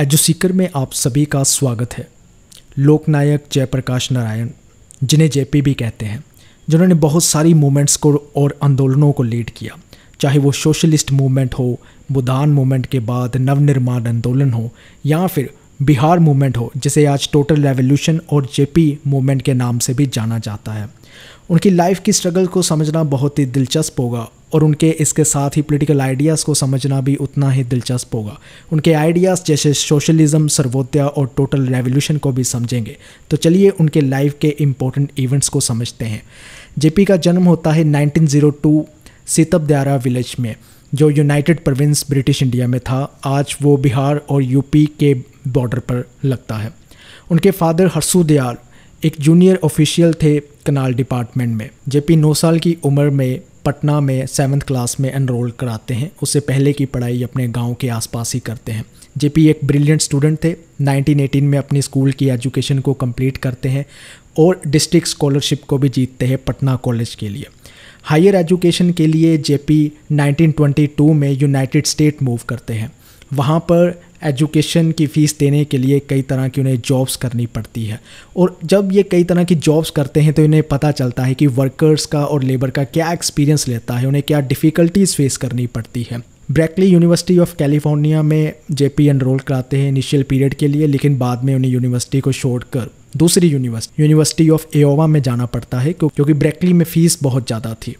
azo Sikar में आप सभी का स्वागत है लोकनायक जयप्रकाश नारायण जिन्हें जेपी भी कहते हैं जिन्होंने बहुत सारी मूवमेंट्स को और आंदोलनों को लीड किया चाहे वो सोशलिस्ट मूवमेंट हो बुदान मूवमेंट के बाद नवनिर्माण आंदोलन हो या फिर बिहार मूवमेंट हो जिसे आज टोटल रेवोल्यूशन और जेपी मूवमेंट के नाम से भी जाना जाता है उनकी लाइफ की स्ट्रगल को समझना बहुत ही दिलचस्प होगा और उनके इसके साथ ही पॉलिटिकल आइडियाज़ को समझना भी उतना ही दिलचस्प होगा उनके आइडियाज़ जैसे सोशलिज्म सर्वोदय और टोटल रेवोल्यूशन को भी समझेंगे तो चलिए उनके लाइफ के इम्पोर्टेंट इवेंट्स को समझते हैं जेपी का जन्म होता है 1902 सीतबद्यारा विलेज में जो यूनाइटेड प्रोविंस ब्रिटिश इंडिया में था आज वो बिहार और यूपी के बॉर्डर पर लगता है उनके फादर हर्षू एक जूनियर ऑफिशियल थे कनाल डिपार्टमेंट में जेपी नौ साल की उम्र में पटना में सेवन्थ क्लास में एनरोल कराते हैं उससे पहले की पढ़ाई अपने गांव के आसपास ही करते हैं जेपी एक ब्रिलियंट स्टूडेंट थे 1918 में अपनी स्कूल की एजुकेशन को कंप्लीट करते हैं और डिस्ट्रिक्ट स्कॉलरशिप को भी जीतते हैं पटना कॉलेज के लिए हायर एजुकेशन के लिए जेपी 1922 में यूनाइटेड स्टेट मूव करते हैं वहाँ पर एजुकेशन की फ़ीस देने के लिए कई तरह की उन्हें जॉब्स करनी पड़ती है और जब ये कई तरह की जॉब्स करते हैं तो इन्हें पता चलता है कि वर्कर्स का और लेबर का क्या एक्सपीरियंस लेता है उन्हें क्या डिफ़िकल्टीज़ फेस करनी पड़ती है ब्रैकली यूनिवर्सिटी ऑफ कैलिफोर्निया में जे पी एनरोल कराते हैं इनिशियल पीरियड के लिए लेकिन बाद में उन्हें यूनिवर्सिटी को छोड़कर दूसरी यूनिवर्सिटी यूनिवर्सिटी ऑफ एओवा में जाना पड़ता है क्योंकि ब्रैकली में फ़ीस बहुत ज़्यादा थी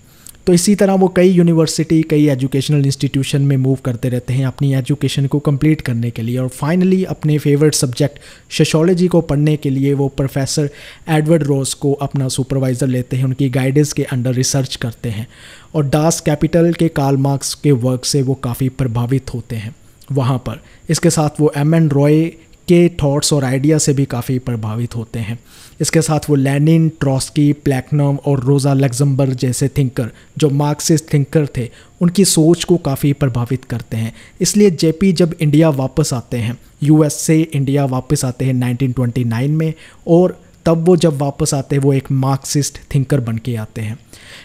तो इसी तरह वो कई यूनिवर्सिटी कई एजुकेशनल इंस्टीट्यूशन में मूव करते रहते हैं अपनी एजुकेशन को कंप्लीट करने के लिए और फाइनली अपने फेवरेट सब्जेक्ट शशोलॉजी को पढ़ने के लिए वो प्रोफेसर एडवर्ड रोस को अपना सुपरवाइज़र लेते हैं उनकी गाइडेंस के अंडर रिसर्च करते हैं और डास कैपिटल के कार्ल मार्क्स के वर्क से वो काफ़ी प्रभावित होते हैं वहाँ पर इसके साथ वो एम एन रॉय के थॉट्स और आइडिया से भी काफ़ी प्रभावित होते हैं इसके साथ वो लेनिन ट्रॉस्की प्लैकनम और रोज़ा लग्जमबर्ग जैसे थिंकर जो मार्क्सिस्ट थिंकर थे उनकी सोच को काफ़ी प्रभावित करते हैं इसलिए जेपी जब इंडिया वापस आते हैं यूएस से इंडिया वापस आते हैं 1929 में और तब वो जब वापस आते हैं वो एक मार्क्सिस्ट थिंकर बन के आते हैं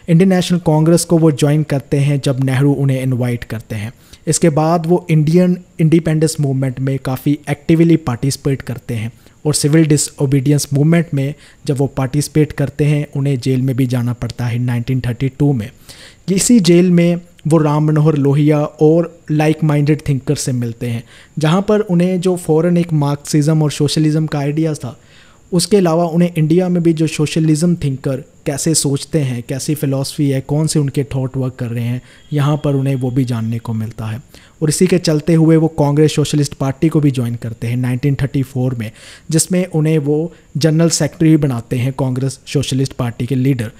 इंडियन नेशनल कांग्रेस को वो ज्वाइन करते हैं जब नेहरू उन्हें इनवाइट करते हैं इसके बाद वो इंडियन इंडिपेंडेंस मूवमेंट में काफ़ी एक्टिवली पार्टिसिपेट करते हैं और सिविल डिसोबीडियंस मूवमेंट में जब वो पार्टिसिपेट करते हैं उन्हें जेल में भी जाना पड़ता है 1932 में इसी जेल में वो राम मनोहर लोहिया और लाइक माइंडेड थिंकर से मिलते हैं जहाँ पर उन्हें जो फ़ौरन एक मार्क्सिज़म और सोशलिज़म का आइडिया था उसके अलावा उन्हें इंडिया में भी जो सोशलिज़म थिंकर कैसे सोचते हैं कैसी फ़िलासफ़ी है कौन से उनके थॉट वर्क कर रहे हैं यहाँ पर उन्हें वो भी जानने को मिलता है और इसी के चलते हुए वो कांग्रेस सोशलिस्ट पार्टी को भी ज्वाइन करते हैं 1934 में जिसमें उन्हें वो जनरल सेक्रेटरी बनाते हैं कांग्रेस सोशलिस्ट पार्टी के लीडर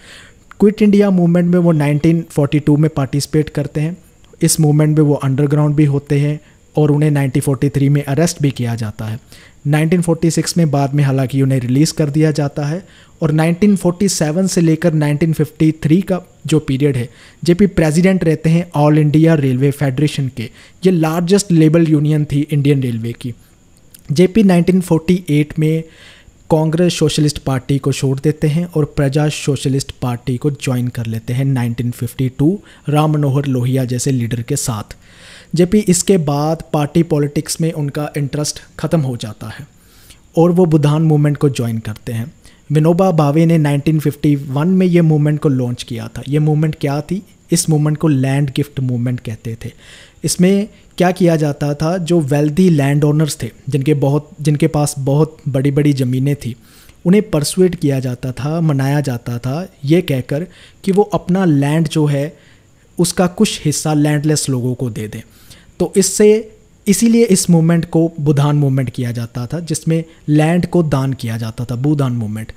क्विट इंडिया मूवमेंट में वो 1942 में पार्टिसिपेट करते हैं इस मूवमेंट में वो अंडरग्राउंड भी होते हैं और उन्हें 1943 में अरेस्ट भी किया जाता है 1946 में बाद में हालांकि उन्हें रिलीज़ कर दिया जाता है और 1947 से लेकर 1953 का जो पीरियड है जेपी प्रेसिडेंट रहते हैं ऑल इंडिया रेलवे फेडरेशन के ये लार्जेस्ट लेबर यूनियन थी इंडियन रेलवे की जेपी 1948 में कांग्रेस सोशलिस्ट पार्टी को छोड़ देते हैं और प्रजा सोशलिस्ट पार्टी को ज्वाइन कर लेते हैं 1952 राम मनोहर लोहिया जैसे लीडर के साथ जबकि इसके बाद पार्टी पॉलिटिक्स में उनका इंटरेस्ट ख़त्म हो जाता है और वो बुधान मूवमेंट को ज्वाइन करते हैं विनोबा भावे ने 1951 में ये मूवमेंट को लॉन्च किया था ये मूवमेंट क्या थी इस मूवमेंट को लैंड गिफ्ट मूवमेंट कहते थे इसमें क्या किया जाता था जो वेल्दी लैंड ओनर्स थे जिनके बहुत जिनके पास बहुत बड़ी बड़ी ज़मीनें थी उन्हें परसुएट किया जाता था मनाया जाता था ये कहकर कि वो अपना लैंड जो है उसका कुछ हिस्सा लैंडलेस लोगों को दे दें तो इससे इसीलिए इस मूवमेंट को बुधान मूवमेंट किया जाता था जिसमें लैंड को दान किया जाता था बुधान मूवमेंट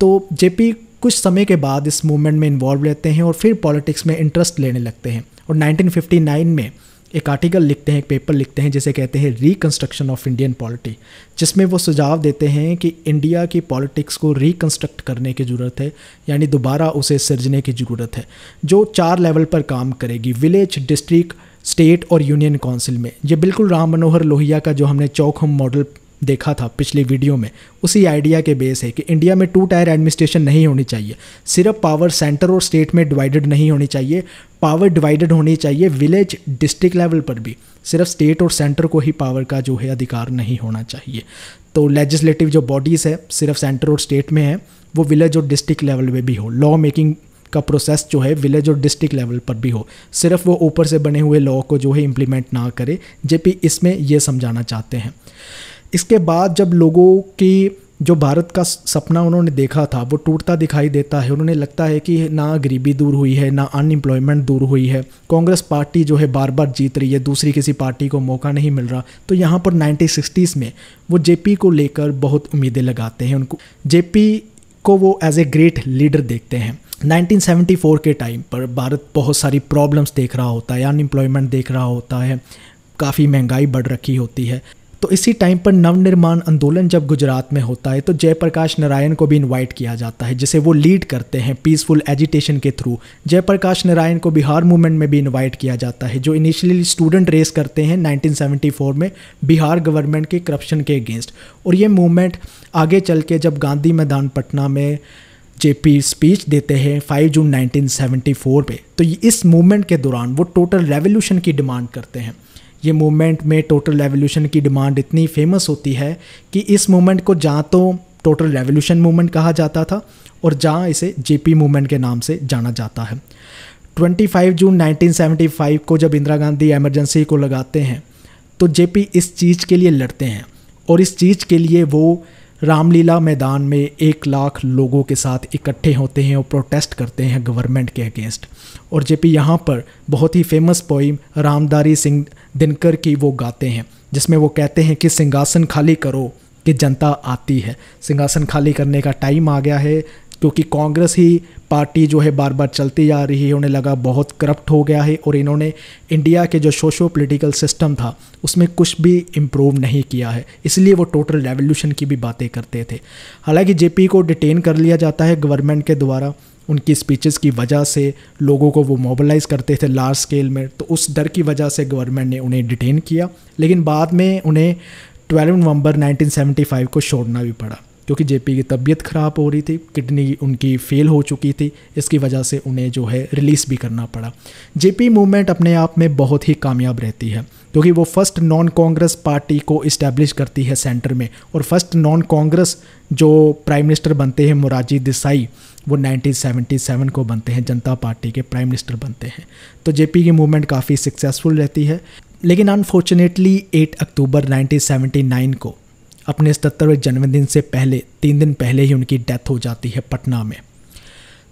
तो जेपी कुछ समय के बाद इस मूवमेंट में इन्वॉल्व रहते हैं और फिर पॉलिटिक्स में इंटरेस्ट लेने लगते हैं और 1959 में एक आर्टिकल लिखते हैं एक पेपर लिखते हैं जिसे कहते हैं रिकन्स्ट्रक्शन ऑफ इंडियन पॉलिटी जिसमें वो सुझाव देते हैं कि इंडिया की पॉलिटिक्स को रिकन्स्ट्रक्ट करने की ज़रूरत है यानी दोबारा उसे सृजने की ज़रूरत है जो चार लेवल पर काम करेगी विलेज डिस्ट्रिक्ट स्टेट और यूनियन काउंसिल में ये बिल्कुल राम मनोहर लोहिया का जो हमने चौक होम मॉडल देखा था पिछली वीडियो में उसी आइडिया के बेस है कि इंडिया में टू टायर एडमिनिस्ट्रेशन नहीं होनी चाहिए सिर्फ पावर सेंटर और स्टेट में डिवाइडेड नहीं होनी चाहिए पावर डिवाइडेड होनी चाहिए विलेज डिस्ट्रिक्ट लेवल पर भी सिर्फ स्टेट और सेंटर को ही पावर का जो है अधिकार नहीं होना चाहिए तो लेजिस्लेटिव जो बॉडीज़ है सिर्फ सेंटर और स्टेट में है वो विलेज और डिस्ट्रिक्ट लेवल में भी हो लॉ मेकिंग का प्रोसेस जो है विलेज और डिस्ट्रिक्ट लेवल पर भी हो सिर्फ वो ऊपर से बने हुए लॉ को जो है इम्प्लीमेंट ना करे जेपी इसमें ये समझाना चाहते हैं इसके बाद जब लोगों की जो भारत का सपना उन्होंने देखा था वो टूटता दिखाई देता है उन्होंने लगता है कि ना गरीबी दूर हुई है ना अनएम्प्लॉयमेंट दूर हुई है कांग्रेस पार्टी जो है बार बार जीत रही है दूसरी किसी पार्टी को मौका नहीं मिल रहा तो यहाँ पर नाइनटीन सिक्सटीज़ में वो जेपी को लेकर बहुत उम्मीदें लगाते हैं उनको जे को वो एज ए ग्रेट लीडर देखते हैं 1974 के टाइम पर भारत बहुत सारी प्रॉब्लम्स देख रहा होता है अनएम्प्लॉयमेंट देख रहा होता है काफ़ी महंगाई बढ़ रखी होती है तो इसी टाइम पर नवनिर्माण आंदोलन जब गुजरात में होता है तो जयप्रकाश नारायण को भी इनवाइट किया जाता है जिसे वो लीड करते हैं पीसफुल एजिटेशन के थ्रू जयप्रकाश नारायण को बिहार मूवमेंट में भी इनवाइट किया जाता है जो इनिशियली स्टूडेंट रेस करते हैं 1974 में बिहार गवर्नमेंट के करप्शन के अगेंस्ट और ये मूवमेंट आगे चल के जब गांधी मैदान पटना में पी स्पीच देते हैं 5 जून 1974 पे तो इस मूवमेंट के दौरान वो टोटल रेवोल्यूशन की डिमांड करते हैं ये मूवमेंट में टोटल रेवोल्यूशन की डिमांड इतनी फेमस होती है कि इस मूवमेंट को जहाँ तो टोटल रेवोल्यूशन मूवमेंट कहा जाता था और जहाँ इसे जेपी मूवमेंट के नाम से जाना जाता है 25 जून 1975 को जब इंदिरा गांधी एमरजेंसी को लगाते हैं तो जेपी इस चीज़ के लिए लड़ते हैं और इस चीज़ के लिए वो रामलीला मैदान में एक लाख लोगों के साथ इकट्ठे होते हैं और प्रोटेस्ट करते हैं गवर्नमेंट के अगेंस्ट और जेपी यहाँ पर बहुत ही फेमस पोइम रामदारी सिंह दिनकर की वो गाते हैं जिसमें वो कहते हैं कि सिंहासन खाली करो कि जनता आती है सिंहासन खाली करने का टाइम आ गया है क्योंकि कांग्रेस ही पार्टी जो है बार बार चलती जा रही है उन्हें लगा बहुत करप्ट हो गया है और इन्होंने इंडिया के जो सोशो पोलिटिकल सिस्टम था उसमें कुछ भी इम्प्रूव नहीं किया है इसलिए वो टोटल रेवोल्यूशन की भी बातें करते थे हालांकि जेपी को डिटेन कर लिया जाता है गवर्नमेंट के द्वारा उनकी स्पीचेस की वजह से लोगों को वो मोबलाइज करते थे लार्ज स्केल में तो उस डर की वजह से गवर्नमेंट ने उन्हें डिटेन किया लेकिन बाद में उन्हें 12 नवंबर 1975 को छोड़ना भी पड़ा क्योंकि जेपी की तबीयत ख़राब हो रही थी किडनी उनकी फेल हो चुकी थी इसकी वजह से उन्हें जो है रिलीज़ भी करना पड़ा जेपी मूवमेंट अपने आप में बहुत ही कामयाब रहती है क्योंकि वो फर्स्ट नॉन कांग्रेस पार्टी को इस्टेब्लिश करती है सेंटर में और फर्स्ट नॉन कांग्रेस जो प्राइम मिनिस्टर बनते हैं मोराजी देसाई वो 1977 को बनते हैं जनता पार्टी के प्राइम मिनिस्टर बनते हैं तो जेपी की मूवमेंट काफ़ी सक्सेसफुल रहती है लेकिन अनफॉर्चुनेटली 8 अक्टूबर 1979 को अपने सतरवें जन्मदिन से पहले तीन दिन पहले ही उनकी डेथ हो जाती है पटना में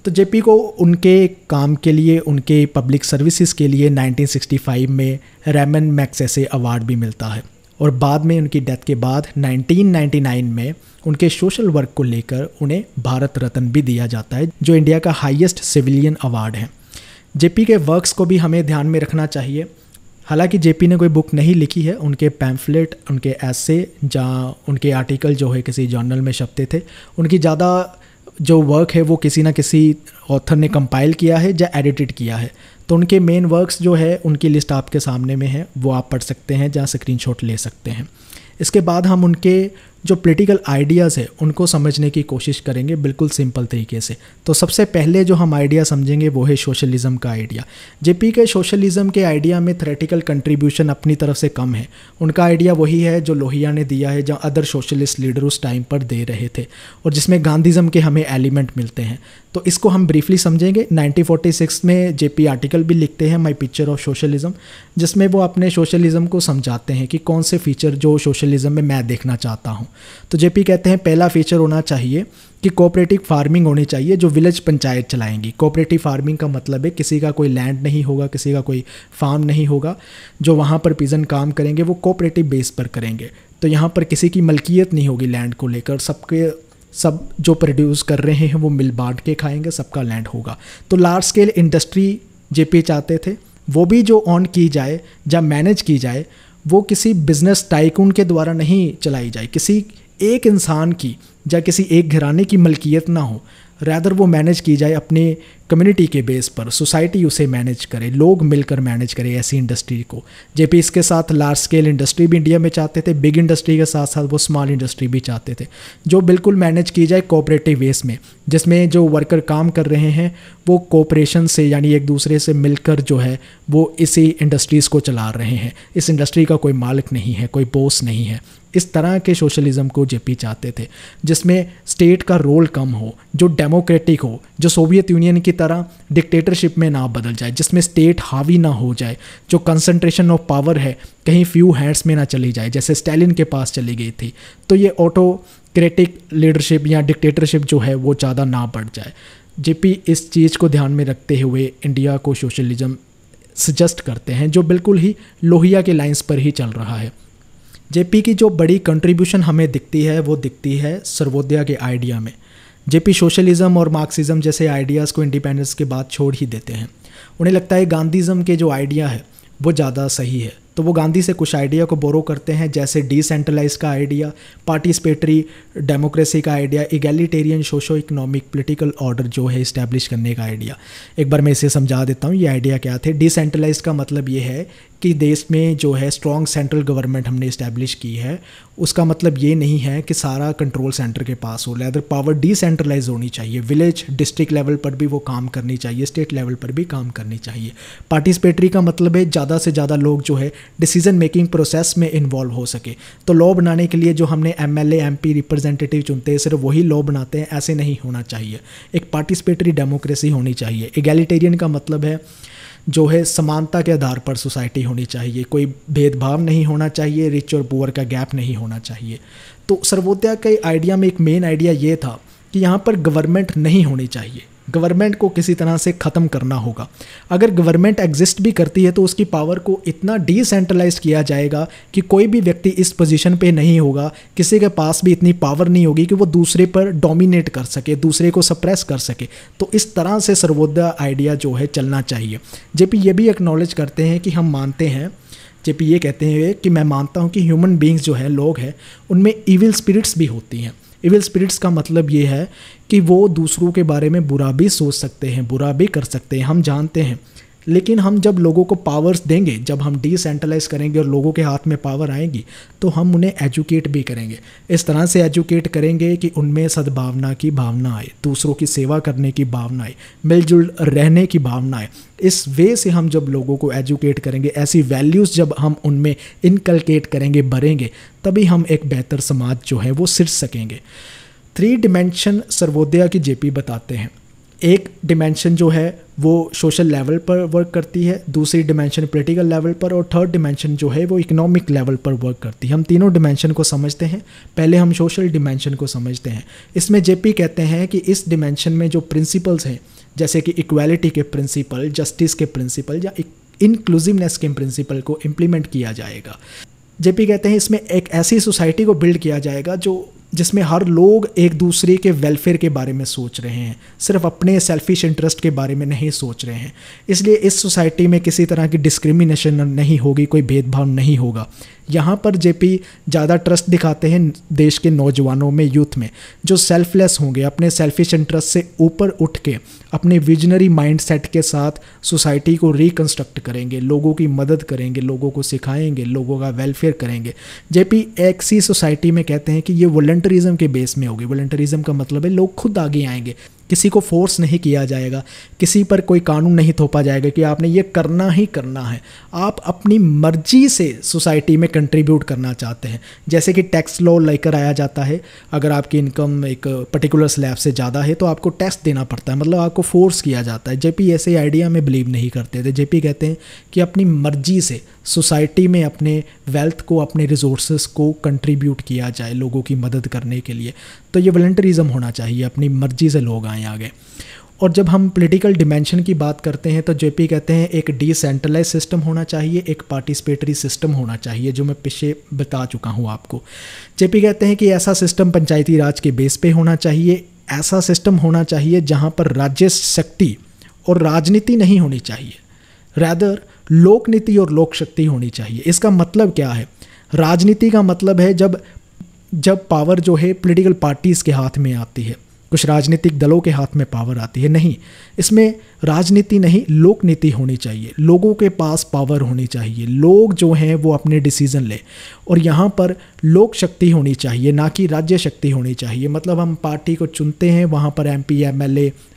तो जेपी को उनके काम के लिए उनके पब्लिक सर्विसेज के लिए 1965 में रेमन मैक्सेसे अवार्ड भी मिलता है और बाद में उनकी डेथ के बाद 1999 में उनके सोशल वर्क को लेकर उन्हें भारत रत्न भी दिया जाता है जो इंडिया का हाईएस्ट सिविलियन अवार्ड है जेपी के वर्क्स को भी हमें ध्यान में रखना चाहिए हालांकि जेपी ने कोई बुक नहीं लिखी है उनके पैम्फलेट उनके ऐसे जहाँ उनके आर्टिकल जो है किसी जर्नल में छपते थे उनकी ज़्यादा जो वर्क है वो किसी ना किसी ऑथर ने कंपाइल किया है या एडिटेड किया है तो उनके मेन वर्क्स जो है उनकी लिस्ट आपके सामने में है वो आप पढ़ सकते हैं जहाँ स्क्रीन ले सकते हैं इसके बाद हम उनके जो पोलिटिकल आइडियाज़ है उनको समझने की कोशिश करेंगे बिल्कुल सिंपल तरीके से तो सबसे पहले जो हम आइडिया समझेंगे वो है सोशलिज्म का आइडिया जेपी के सोशलिज्म के आइडिया में थ्रेटिकल कंट्रीब्यूशन अपनी तरफ से कम है उनका आइडिया वही है जो लोहिया ने दिया है जहाँ अदर सोशलिस्ट लीडर उस टाइम पर दे रहे थे और जिसमें गांधीज़म के हमें एलिमेंट मिलते हैं तो इसको हम ब्रीफली समझेंगे 1946 में जेपी आर्टिकल भी लिखते हैं माय पिक्चर ऑफ सोशलिज्म जिसमें वो अपने सोशलिज्म को समझाते हैं कि कौन से फीचर जो सोशलिज्म में मैं देखना चाहता हूँ तो जेपी कहते हैं पहला फीचर होना चाहिए कि कोऑपरेटिव फार्मिंग होनी चाहिए जो विलेज पंचायत चलाएंगी कोऑपरेटिव फार्मिंग का मतलब है किसी का कोई लैंड नहीं होगा किसी का कोई फार्म नहीं होगा जो वहाँ पर पिजन काम करेंगे वो कोऑपरेटिव बेस पर करेंगे तो यहाँ पर किसी की मलकियत नहीं होगी लैंड को लेकर सबके सब जो प्रोड्यूस कर रहे हैं वो मिल बांट के खाएंगे सबका लैंड होगा तो लार्ज स्केल इंडस्ट्री जेपी चाहते थे वो भी जो ऑन की जाए या मैनेज की जाए वो किसी बिजनेस टाइकून के द्वारा नहीं चलाई जाए किसी एक इंसान की या किसी एक घराने की मलकियत ना हो रैदर वो मैनेज की जाए अपने कम्युनिटी के बेस पर सोसाइटी उसे मैनेज करे लोग मिलकर मैनेज करें ऐसी इंडस्ट्री को जेपी इसके साथ लार्ज स्केल इंडस्ट्री भी इंडिया में चाहते थे बिग इंडस्ट्री के साथ साथ वो स्मॉल इंडस्ट्री भी चाहते थे जो बिल्कुल मैनेज की जाए कोऑपरेटिव वेस में जिसमें जो वर्कर काम कर रहे हैं वो कोऑपरेशन से यानी एक दूसरे से मिलकर जो है वो इसी इंडस्ट्रीज़ को चला रहे हैं इस इंडस्ट्री का कोई मालिक नहीं है कोई बोस नहीं है इस तरह के सोशलिज्म को जेपी चाहते थे जिसमें स्टेट का रोल कम हो जो डेमोक्रेटिक हो जो सोवियत यूनियन की तरह डिक्टेटरशिप में ना बदल जाए जिसमें स्टेट हावी ना हो जाए जो कंसंट्रेशन ऑफ पावर है कहीं फ्यू हैंड्स में ना चली जाए जैसे स्टालिन के पास चली गई थी तो ये ऑटोक्रेटिक लीडरशिप या डिक्टेटरशिप जो है वो ज़्यादा ना बढ़ जाए जेपी इस चीज़ को ध्यान में रखते हुए इंडिया को सोशलिज़म सजेस्ट करते हैं जो बिल्कुल ही लोहिया के लाइंस पर ही चल रहा है जेपी की जो बड़ी कंट्रीब्यूशन हमें दिखती है वो दिखती है सर्वोदया के आइडिया में जेपी सोशलिज्म और मार्क्सिज्म जैसे आइडियाज़ को इंडिपेंडेंस के बाद छोड़ ही देते हैं उन्हें लगता है गांधीज़म के जो आइडिया है वो ज़्यादा सही है तो वो गांधी से कुछ आइडिया को बोरो करते हैं जैसे डिसेंट्रलाइज का आइडिया पार्टिसिपेटरी डेमोक्रेसी का idea egalitarian socio economic political order जो है इस्टेब्लिश करने का आइडिया एक बार मैं इसे समझा देता हूँ ये आइडिया क्या थे डिसेंट्रलाइज का मतलब ये है कि देश में जो है स्ट्रॉन्ग सेंट्रल गवर्नमेंट हमने इस्टेब्लिश की है उसका मतलब ये नहीं है कि सारा कंट्रोल सेंटर के पास हो लेदर पावर डिसेंट्रलाइज होनी चाहिए विलेज डिस्ट्रिक्ट लेवल पर भी वो काम करनी चाहिए स्टेट लेवल पर भी काम करनी चाहिए पार्टिसिपेटरी का मतलब है ज़्यादा से ज़्यादा लोग जो है डिसीजन मेकिंग प्रोसेस में इन्वॉल्व हो सके तो लॉ बनाने के लिए जो हमने एम एल रिप्रेजेंटेटिव चुनते हैं सिर्फ वही लॉ बनाते हैं ऐसे नहीं होना चाहिए एक पार्टिसिपेटरी डेमोक्रेसी होनी चाहिए एगेलिटेरियन का मतलब है जो है समानता के आधार पर सोसाइटी होनी चाहिए कोई भेदभाव नहीं होना चाहिए रिच और पुअर का गैप नहीं होना चाहिए तो सर्वोदया के आइडिया में एक मेन आइडिया ये था कि यहाँ पर गवर्नमेंट नहीं होनी चाहिए गवर्नमेंट को किसी तरह से ख़त्म करना होगा अगर गवर्नमेंट एग्जिस्ट भी करती है तो उसकी पावर को इतना डिसेंट्रलाइज किया जाएगा कि कोई भी व्यक्ति इस पोजीशन पे नहीं होगा किसी के पास भी इतनी पावर नहीं होगी कि वो दूसरे पर डोमिनेट कर सके दूसरे को सप्रेस कर सके तो इस तरह से सर्वोदय आइडिया जो है चलना चाहिए जेपी ये भी एक्नॉलेज करते हैं कि हम मानते हैं जेपी ये कहते हैं कि मैं मानता हूँ कि ह्यूमन बींग्स जो है लोग हैं उनमें ईविल स्पिरिट्स भी होती हैं इविल स्पिरिट्स का मतलब ये है कि वो दूसरों के बारे में बुरा भी सोच सकते हैं बुरा भी कर सकते हैं हम जानते हैं लेकिन हम जब लोगों को पावर्स देंगे जब हम डिसेंट्रलाइज करेंगे और लोगों के हाथ में पावर आएगी तो हम उन्हें एजुकेट भी करेंगे इस तरह से एजुकेट करेंगे कि उनमें सद्भावना की भावना आए दूसरों की सेवा करने की भावना आए मिलजुल रहने की भावना आए इस वे से हम जब लोगों को एजुकेट करेंगे ऐसी वैल्यूज़ जब हम उनमें इनकलकेट करेंगे भरेंगे तभी हम एक बेहतर समाज जो है वो सिर सकेंगे थ्री डिमेंशन सर्वोदया की जेपी बताते हैं एक डिमेंशन जो है वो सोशल लेवल पर वर्क करती है दूसरी डिमेंशन पॉलिटिकल लेवल पर और थर्ड डिमेंशन जो है वो इकोनॉमिक लेवल पर वर्क करती है हम तीनों डिमेंशन को समझते हैं पहले हम सोशल डिमेंशन को समझते हैं इसमें जेपी कहते हैं कि इस डिमेंशन में जो प्रिंसिपल्स हैं जैसे कि इक्वालिटी के प्रिंसिपल जस्टिस के प्रिंसिपल या इंक्लूसिवनेस के प्रिंसिपल को इम्प्लीमेंट किया जाएगा जेपी कहते हैं इसमें एक ऐसी सोसाइटी को बिल्ड किया जाएगा जो जिसमें हर लोग एक दूसरे के वेलफेयर के बारे में सोच रहे हैं सिर्फ अपने सेल्फिश इंटरेस्ट के बारे में नहीं सोच रहे हैं इसलिए इस सोसाइटी में किसी तरह की डिस्क्रिमिनेशन नहीं होगी कोई भेदभाव नहीं होगा यहाँ पर जेपी ज़्यादा ट्रस्ट दिखाते हैं देश के नौजवानों में यूथ में जो सेल्फलेस होंगे अपने सेल्फिश इंटरेस्ट से ऊपर उठ के अपने विजनरी माइंड सेट के साथ सोसाइटी को रिकन्स्ट्रक्ट करेंगे लोगों की मदद करेंगे लोगों को सिखाएंगे लोगों का वेलफेयर करेंगे जेपी एक्सी सोसाइटी में कहते हैं कि ये वॉल्टरिज्म के बेस में होगी वॉल्टरिज्म का मतलब है लोग खुद आगे आएंगे किसी को फोर्स नहीं किया जाएगा किसी पर कोई कानून नहीं थोपा जाएगा कि आपने ये करना ही करना है आप अपनी मर्जी से सोसाइटी में कंट्रीब्यूट करना चाहते हैं जैसे कि टैक्स लॉ लेकर आया जाता है अगर आपकी इनकम एक पर्टिकुलर स्लैब से ज़्यादा है तो आपको टैक्स देना पड़ता है मतलब आपको फोर्स किया जाता है जेपी ऐसे आइडिया में बिलीव नहीं करते थे जेपी कहते हैं कि अपनी मर्जी से सोसाइटी में अपने वेल्थ को अपने रिसोर्स को कंट्रीब्यूट किया जाए लोगों की मदद करने के लिए तो ये वॉल्टरिज़म होना चाहिए अपनी मर्जी से लोग आएँ आगे और जब हम पॉलिटिकल डिमेंशन की बात करते हैं तो जेपी कहते हैं एक डिसेंट्रलाइज सिस्टम होना चाहिए एक पार्टिसिपेटरी सिस्टम होना चाहिए जो मैं पीछे बता चुका हूँ आपको जेपी कहते हैं कि ऐसा सिस्टम पंचायती राज के बेस पे होना चाहिए ऐसा सिस्टम होना चाहिए जहाँ पर राज्य शक्ति और राजनीति नहीं होनी चाहिए रैदर लोक नीति और लोक शक्ति होनी चाहिए इसका मतलब क्या है राजनीति का मतलब है जब जब पावर जो है पॉलिटिकल पार्टीज़ के हाथ में आती है कुछ राजनीतिक दलों के हाथ में पावर आती है नहीं इसमें राजनीति नहीं लोक नीति होनी चाहिए लोगों के पास पावर होनी चाहिए लोग जो हैं वो अपने डिसीज़न लें और यहाँ पर लोक शक्ति होनी चाहिए ना कि राज्य शक्ति होनी चाहिए मतलब हम पार्टी को चुनते हैं वहाँ पर एम पी एम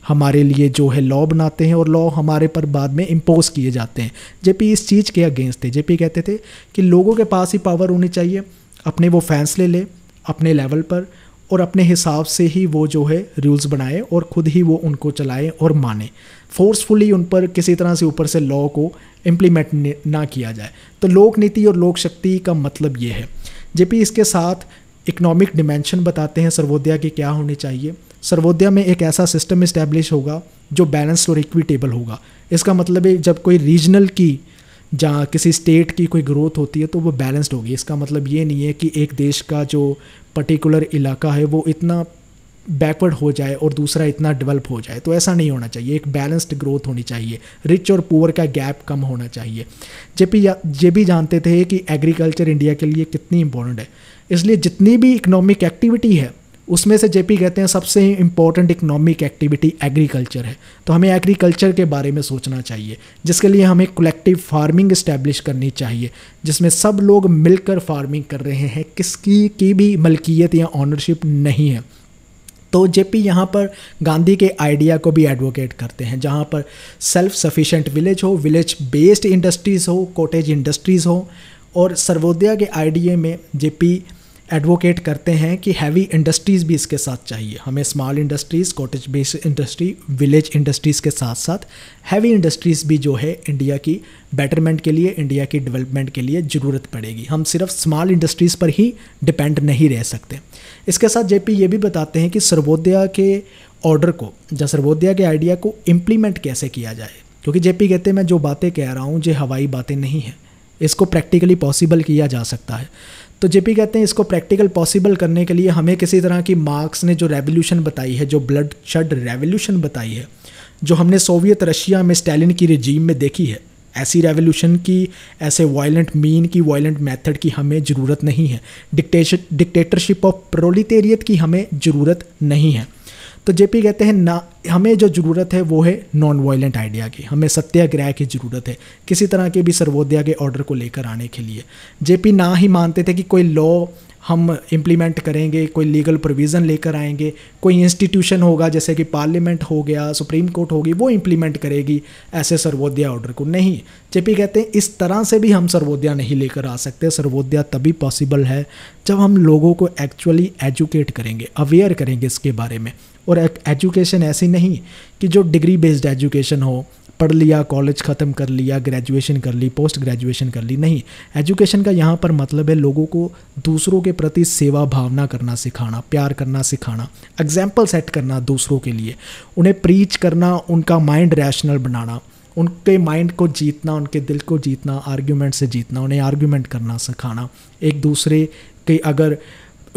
हमारे लिए जो है लॉ बनाते हैं और लॉ हमारे पर बाद में इम्पोज किए जाते हैं जेपी इस चीज़ के अगेंस्ट थे जेपी कहते थे कि लोगों के पास ही पावर होनी चाहिए अपने वो फैसले ले अपने लेवल पर और अपने हिसाब से ही वो जो है रूल्स बनाए और ख़ुद ही वो उनको चलाए और माने फोर्सफुली उन पर किसी तरह से ऊपर से लॉ को इम्प्लीमेंट ना किया जाए तो लोक नीति और लोक शक्ति का मतलब ये है जबकि इसके साथ इकोनॉमिक डिमेंशन बताते हैं सर्वोदया की क्या होनी चाहिए सर्वोदया में एक ऐसा सिस्टम इस्टेब्लिश होगा जो बैलेंस और इक्विटेबल होगा इसका मतलब है जब कोई रीजनल की जहाँ किसी स्टेट की कोई ग्रोथ होती है तो वो बैलेंस्ड होगी इसका मतलब ये नहीं है कि एक देश का जो पर्टिकुलर इलाका है वो इतना बैकवर्ड हो जाए और दूसरा इतना डेवलप हो जाए तो ऐसा नहीं होना चाहिए एक बैलेंस्ड ग्रोथ होनी चाहिए रिच और पुअर का गैप कम होना चाहिए भी ये भी जानते थे कि एग्रीकल्चर इंडिया के लिए कितनी इंपॉर्टेंट है इसलिए जितनी भी इकोनॉमिक एक्टिविटी है उसमें से जेपी कहते हैं सबसे इम्पॉर्टेंट इकोनॉमिक एक्टिविटी एग्रीकल्चर है तो हमें एग्रीकल्चर के बारे में सोचना चाहिए जिसके लिए हमें कलेक्टिव फार्मिंग इस्टेब्लिश करनी चाहिए जिसमें सब लोग मिलकर फार्मिंग कर रहे हैं किसकी की भी मलकियत या ऑनरशिप नहीं है तो जेपी यहाँ पर गांधी के आइडिया को भी एडवोकेट करते हैं जहाँ पर सेल्फ सफिशेंट विलेज हो विलेज बेस्ड इंडस्ट्रीज़ हो कॉटेज इंडस्ट्रीज़ हो और सर्वोदया के आइडिया में जेपी एडवोकेट करते हैं कि हैवी इंडस्ट्रीज़ भी इसके साथ चाहिए हमें small industries cottage based industry village industries के साथ साथ हैवी इंडस्ट्रीज़ भी जो है इंडिया की बेटरमेंट के लिए इंडिया की डेवलपमेंट के लिए ज़रूरत पड़ेगी हम सिर्फ स्मॉल इंडस्ट्रीज़ पर ही डिपेंड नहीं रह सकते इसके साथ जेपी ये भी बताते हैं कि सर्वोदया के ऑर्डर को या सर्वोदया के आइडिया को इम्प्लीमेंट कैसे किया जाए क्योंकि जेपी कहते हैं मैं जो बातें कह रहा हूँ जो हवाई बातें नहीं हैं इसको प्रैक्टिकली पॉसिबल किया जा सकता है तो जेपी कहते हैं इसको प्रैक्टिकल पॉसिबल करने के लिए हमें किसी तरह की मार्क्स ने जो रेवोल्यूशन बताई है जो ब्लड शड रेवोल्यूशन बताई है जो हमने सोवियत रशिया में स्टैलिन की रिजीम में देखी है ऐसी रेवोल्यूशन की ऐसे वायलेंट मीन की वायलेंट मेथड की हमें ज़रूरत नहीं है डिक्टेशन डिक्टेटरशिप ऑफ प्रोलीटेरियत की हमें ज़रूरत नहीं है तो जेपी कहते हैं ना हमें जो ज़रूरत है वो है नॉन वायलेंट आइडिया की हमें सत्याग्रह की ज़रूरत है किसी तरह के भी सर्वोदया के ऑर्डर को लेकर आने के लिए जेपी ना ही मानते थे कि कोई लॉ हम इम्प्लीमेंट करेंगे कोई लीगल प्रोविज़न लेकर आएंगे कोई इंस्टीट्यूशन होगा जैसे कि पार्लियामेंट हो गया सुप्रीम कोर्ट होगी वो इम्प्लीमेंट करेगी ऐसे सर्वोदय ऑर्डर को नहीं जेपी कहते हैं इस तरह से भी हम सर्वोदया नहीं लेकर आ सकते सर्वोदया तभी पॉसिबल है जब हम लोगों को एक्चुअली एजुकेट करेंगे अवेयर करेंगे इसके बारे में और एजुकेशन ऐसी नहीं कि जो डिग्री बेस्ड एजुकेशन हो पढ़ लिया कॉलेज ख़त्म कर लिया ग्रेजुएशन कर ली पोस्ट ग्रेजुएशन कर ली नहीं एजुकेशन का यहाँ पर मतलब है लोगों को दूसरों के प्रति सेवा भावना करना सिखाना प्यार करना सिखाना एग्जाम्पल सेट करना दूसरों के लिए उन्हें प्रीच करना उनका माइंड रैशनल बनाना उनके माइंड को जीतना उनके दिल को जीतना आर्ग्यूमेंट से जीतना उन्हें आर्ग्यूमेंट करना सिखाना एक दूसरे के अगर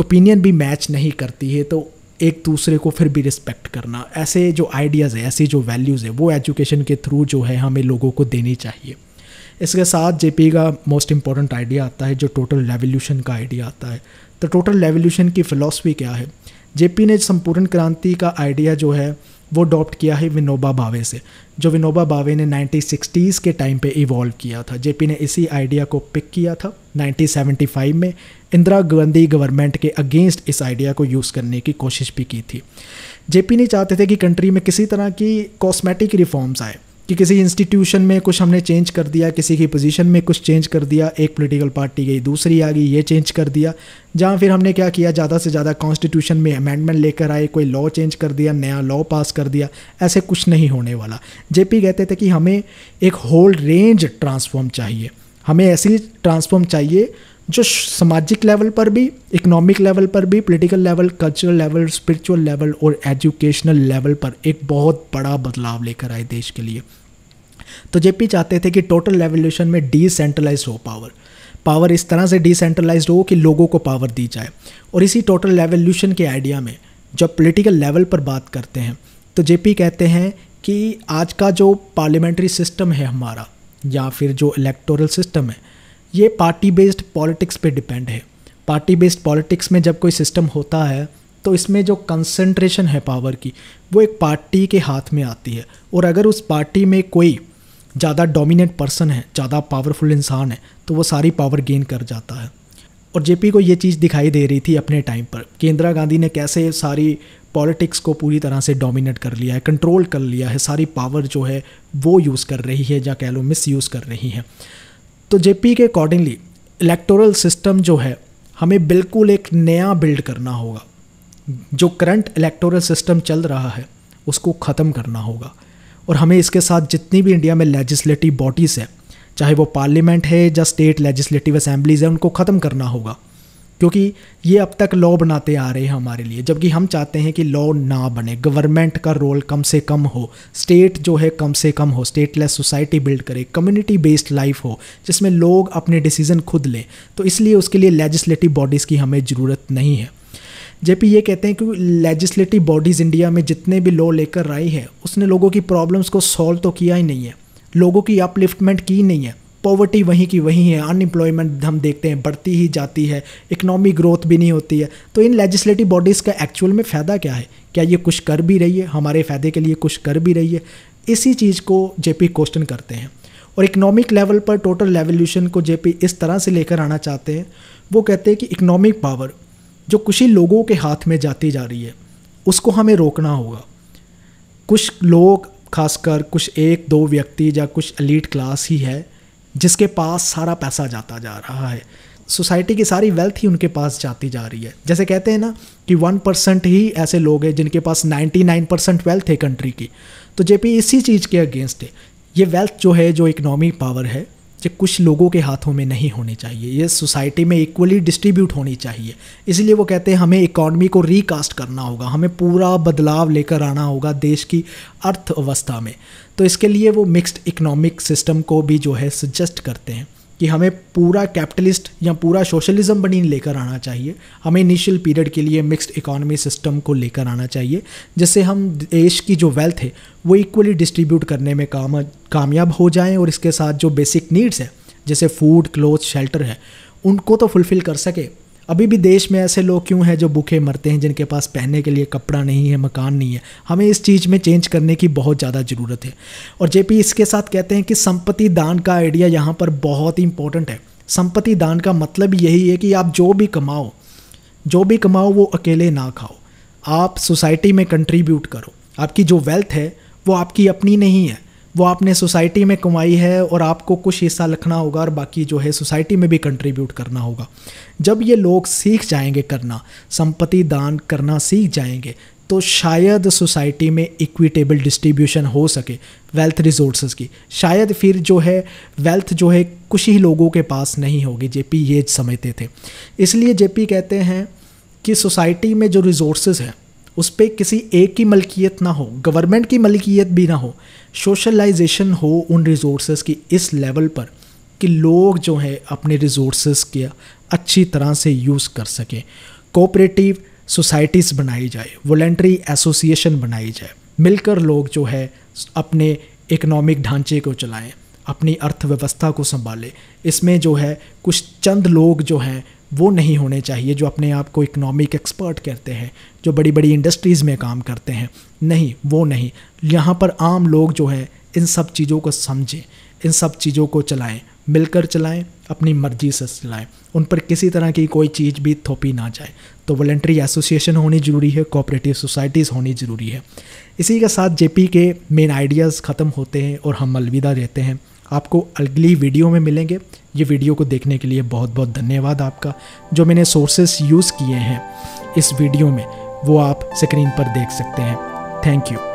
ओपिनियन भी मैच नहीं करती है तो एक दूसरे को फिर भी रिस्पेक्ट करना ऐसे जो आइडियाज़ है ऐसी जो वैल्यूज़ है वो एजुकेशन के थ्रू जो है हमें लोगों को देनी चाहिए इसके साथ जे का मोस्ट इम्पॉर्टेंट आइडिया आता है जो टोटल रेवोल्यूशन का आइडिया आता है तो टोटल रेवोल्यूशन की फ़िलासफ़ी क्या है जेपी ने संपूर्ण क्रांति का आइडिया जो है वो अडॉप्ट किया है विनोबा भावे से जो विनोबा भावे ने नाइनटीन सिक्सटीज़ के टाइम पर इवॉल्व किया था जे ने इसी आइडिया को पिक किया था नाइनटीन में इंदिरा गांधी गवर्नमेंट के अगेंस्ट इस आइडिया को यूज़ करने की कोशिश भी की थी जेपी नहीं चाहते थे कि कंट्री में किसी तरह की कॉस्मेटिक रिफॉर्म्स आए कि किसी इंस्टीट्यूशन में कुछ हमने चेंज कर दिया किसी की पोजीशन में कुछ चेंज कर दिया एक पॉलिटिकल पार्टी गई दूसरी आ गई ये चेंज कर दिया जहाँ फिर हमने क्या किया ज़्यादा से ज़्यादा कॉन्स्टिट्यूशन में अमेंडमेंट लेकर आए कोई लॉ चेंज कर दिया नया लॉ पास कर दिया ऐसे कुछ नहीं होने वाला जेपी कहते थे कि हमें एक होल रेंज ट्रांसफॉर्म चाहिए हमें ऐसी ट्रांसफॉर्म चाहिए जो सामाजिक लेवल पर भी इकोनॉमिक लेवल पर भी political level cultural level spiritual level और एजुकेशनल लेवल पर एक बहुत बड़ा बदलाव लेकर आए देश के लिए तो जेपी चाहते थे कि टोटल रेवोल्यूशन में डिसेंट्रलाइज हो पावर पावर इस तरह से डिसेंट्रलाइज हो कि लोगों को पावर दी जाए और इसी टोटल रेवोल्यूशन के आइडिया में जब पॉलिटिकल लेवल पर बात करते हैं तो जेपी कहते हैं कि आज का जो पार्लियामेंट्री सिस्टम है हमारा या फिर जो इलेक्टोरल सिस्टम है ये पार्टी बेस्ड पॉलिटिक्स पे डिपेंड है पार्टी बेस्ड पॉलिटिक्स में जब कोई सिस्टम होता है तो इसमें जो कंसंट्रेशन है पावर की वो एक पार्टी के हाथ में आती है और अगर उस पार्टी में कोई ज़्यादा डोमिनेंट पर्सन है ज़्यादा पावरफुल इंसान है तो वो सारी पावर गेन कर जाता है और जेपी को ये चीज़ दिखाई दे रही थी अपने टाइम पर कि इंदिरा गांधी ने कैसे सारी पॉलिटिक्स को पूरी तरह से डोमिनेट कर लिया है कंट्रोल कर लिया है सारी पावर जो है वो यूज़ कर रही है या कह लो मिस यूज़ कर रही है तो जेपी के अकॉर्डिंगली इलेक्टोरल सिस्टम जो है हमें बिल्कुल एक नया बिल्ड करना होगा जो करंट इलेक्टोरल सिस्टम चल रहा है उसको ख़त्म करना होगा और हमें इसके साथ जितनी भी इंडिया में लेजिस्लेटिव बॉडीज़ हैं चाहे वो पार्लियामेंट है या स्टेट लेजिस्लेटिव असेंबलीज़ हैं उनको ख़त्म करना होगा क्योंकि ये अब तक लॉ बनाते आ रहे हैं हमारे लिए जबकि हम चाहते हैं कि लॉ ना बने गवर्नमेंट का रोल कम से कम हो स्टेट जो है कम से कम हो स्टेटलेस सोसाइटी बिल्ड करे कम्युनिटी बेस्ड लाइफ हो जिसमें लोग अपने डिसीजन खुद लें तो इसलिए उसके लिए लेजिस्लेटिव बॉडीज़ की हमें ज़रूरत नहीं है जेपी ये कहते हैं कि लेजिस्लेटिव बॉडीज़ इंडिया में जितने भी लॉ लेकर आई है उसने लोगों की प्रॉब्लम्स को सॉल्व तो किया ही नहीं है लोगों की अपलिफ्टमेंट की नहीं है पॉवर्टी वहीं की वहीं है अनएम्प्लॉयमेंट हम देखते हैं बढ़ती ही जाती है इकनॉमिक ग्रोथ भी नहीं होती है तो इन लेजिस्लेटिव बॉडीज़ का एक्चुअल में फ़ायदा क्या है क्या ये कुछ कर भी रही है हमारे फ़ायदे के लिए कुछ कर भी रही है इसी चीज़ को जेपी क्वेश्चन करते हैं और इकोनॉमिक लेवल पर टोटल रेवोल्यूशन को जेपी इस तरह से लेकर आना चाहते हैं वो कहते हैं कि इकोनॉमिक पावर जो कुछ ही लोगों के हाथ में जाती जा रही है उसको हमें रोकना होगा कुछ लोग खासकर कुछ एक दो व्यक्ति या कुछ अलीट क्लास ही है जिसके पास सारा पैसा जाता जा रहा है सोसाइटी की सारी वेल्थ ही उनके पास जाती जा रही है जैसे कहते हैं ना कि वन परसेंट ही ऐसे लोग हैं जिनके पास नाइन्टी नाइन परसेंट वेल्थ है कंट्री की तो जेपी इसी चीज़ के अगेंस्ट है ये वेल्थ जो है जो इकनॉमी पावर है जो कुछ लोगों के हाथों में नहीं होने चाहिए ये सोसाइटी में इक्वली डिस्ट्रीब्यूट होनी चाहिए इसलिए वो कहते हैं हमें इकॉनमी को रीकास्ट करना होगा हमें पूरा बदलाव लेकर आना होगा देश की अर्थव्यवस्था में तो इसके लिए वो मिक्स्ड इकोनॉमिक सिस्टम को भी जो है सजेस्ट करते हैं कि हमें पूरा कैपिटलिस्ट या पूरा सोशलिज्म बनी लेकर आना चाहिए हमें इनिशियल पीरियड के लिए मिक्स्ड इकोनॉमी सिस्टम को लेकर आना चाहिए जिससे हम देश की जो वेल्थ है वो इक्वली डिस्ट्रीब्यूट करने में काम कामयाब हो जाएं और इसके साथ जो बेसिक नीड्स हैं जैसे फूड क्लोथ शेल्टर है उनको तो फुलफ़िल कर सके अभी भी देश में ऐसे लोग क्यों हैं जो भूखे मरते हैं जिनके पास पहनने के लिए कपड़ा नहीं है मकान नहीं है हमें इस चीज़ में चेंज करने की बहुत ज़्यादा ज़रूरत है और जेपी इसके साथ कहते हैं कि संपत्ति दान का आइडिया यहाँ पर बहुत ही इंपॉर्टेंट है संपत्ति दान का मतलब यही है कि आप जो भी कमाओ जो भी कमाओ वो अकेले ना खाओ आप सोसाइटी में कंट्रीब्यूट करो आपकी जो वेल्थ है वो आपकी अपनी नहीं है वो आपने सोसाइटी में कमाई है और आपको कुछ हिस्सा लिखना होगा और बाकी जो है सोसाइटी में भी कंट्रीब्यूट करना होगा जब ये लोग सीख जाएंगे करना संपत्ति दान करना सीख जाएंगे तो शायद सोसाइटी में इक्विटेबल डिस्ट्रीब्यूशन हो सके वेल्थ रिसोर्सेज की शायद फिर जो है वेल्थ जो है कुछ ही लोगों के पास नहीं होगी जेपी ये समझते थे इसलिए जेपी कहते हैं कि सोसाइटी में जो रिसोर्सेज हैं उस पर किसी एक की मलकियत ना हो गवर्नमेंट की मलकियत भी ना हो सोशलाइजेशन हो उन रिसोर्स की इस लेवल पर कि लोग जो है अपने रिसोर्स के अच्छी तरह से यूज़ कर सकें कोऑपरेटिव सोसाइटीज़ बनाई जाए वॉल्ट्री एसोसिएशन बनाई जाए मिलकर लोग जो है अपने इकोनॉमिक ढांचे को चलाएं अपनी अर्थव्यवस्था को संभालें इसमें जो है कुछ चंद लोग जो हैं वो नहीं होने चाहिए जो अपने आप को इकोनॉमिक एक्सपर्ट कहते हैं जो बड़ी बड़ी इंडस्ट्रीज़ में काम करते हैं नहीं वो नहीं यहाँ पर आम लोग जो है इन सब चीज़ों को समझें इन सब चीज़ों को चलाएं मिलकर चलाएं अपनी मर्जी से चलाएं उन पर किसी तरह की कोई चीज़ भी थोपी ना जाए तो वॉल्ट्री एसोसिएशन होनी ज़रूरी है कोऑपरेटिव सोसाइटीज़ होनी ज़रूरी है इसी के साथ जेपी के मेन आइडियाज़ ख़त्म होते हैं और हम अलविदा रहते हैं आपको अगली वीडियो में मिलेंगे ये वीडियो को देखने के लिए बहुत बहुत धन्यवाद आपका जो मैंने सोर्सेस यूज़ किए हैं इस वीडियो में वो आप स्क्रीन पर देख सकते हैं थैंक यू